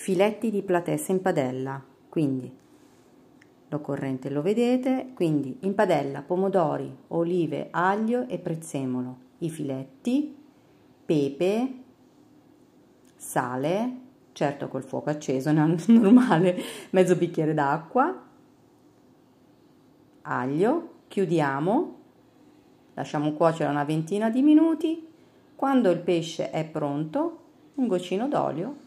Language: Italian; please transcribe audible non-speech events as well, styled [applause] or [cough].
filetti di platessa in padella, quindi l'occorrente lo vedete, quindi in padella pomodori, olive, aglio e prezzemolo, i filetti, pepe, sale, certo col fuoco acceso, [laughs] normale, mezzo bicchiere d'acqua, aglio, chiudiamo, lasciamo cuocere una ventina di minuti, quando il pesce è pronto un goccino d'olio